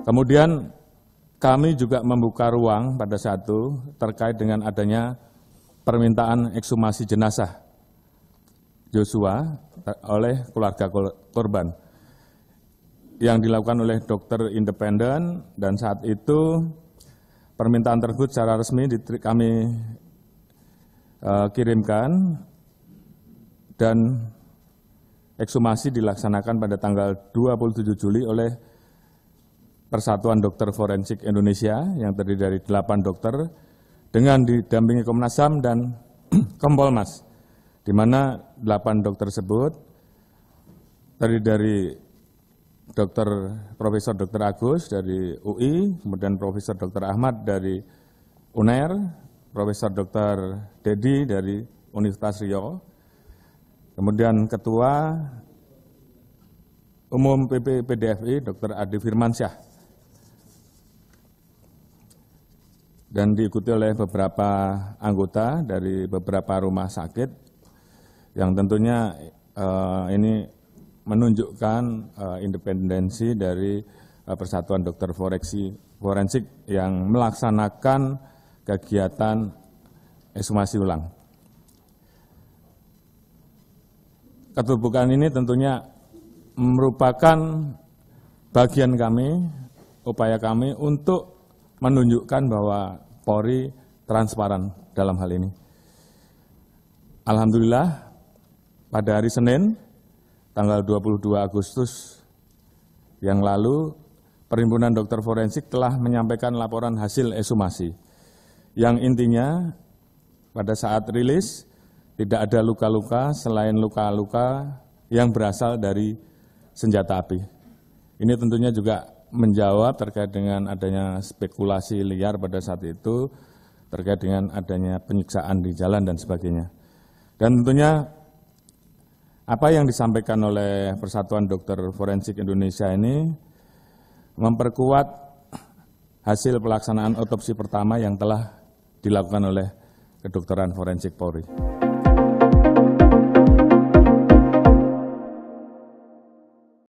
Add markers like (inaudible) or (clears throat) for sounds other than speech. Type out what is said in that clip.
Kemudian kami juga membuka ruang pada satu terkait dengan adanya permintaan ekshumasi jenazah Joshua oleh keluarga korban yang dilakukan oleh dokter independen dan saat itu permintaan tersebut secara resmi kami e, kirimkan dan ekshumasi dilaksanakan pada tanggal 27 Juli oleh Persatuan Dokter Forensik Indonesia yang terdiri dari 8 dokter dengan didampingi Komnas HAM dan (clears throat) Kompolnas, di mana 8 dokter tersebut terdiri dari Dokter Profesor Dokter Agus dari UI, kemudian Profesor Dokter Ahmad dari UNER, Profesor Dokter Dedi dari Universitas Riau, kemudian Ketua Umum PP Dokter Dr. Adi Firmansyah dan diikuti oleh beberapa anggota dari beberapa rumah sakit yang tentunya uh, ini menunjukkan uh, independensi dari uh, Persatuan Dokter Foreksi, Forensik yang melaksanakan kegiatan ekshumasi ulang. Keterbukaan ini tentunya merupakan bagian kami, upaya kami untuk menunjukkan bahwa Polri transparan dalam hal ini. Alhamdulillah, pada hari Senin, tanggal 22 Agustus yang lalu, Perhimpunan Dokter Forensik telah menyampaikan laporan hasil esumasi, yang intinya pada saat rilis tidak ada luka-luka selain luka-luka yang berasal dari senjata api. Ini tentunya juga menjawab terkait dengan adanya spekulasi liar pada saat itu, terkait dengan adanya penyiksaan di jalan dan sebagainya. Dan tentunya apa yang disampaikan oleh Persatuan Dokter Forensik Indonesia ini memperkuat hasil pelaksanaan otopsi pertama yang telah dilakukan oleh Kedokteran Forensik Polri.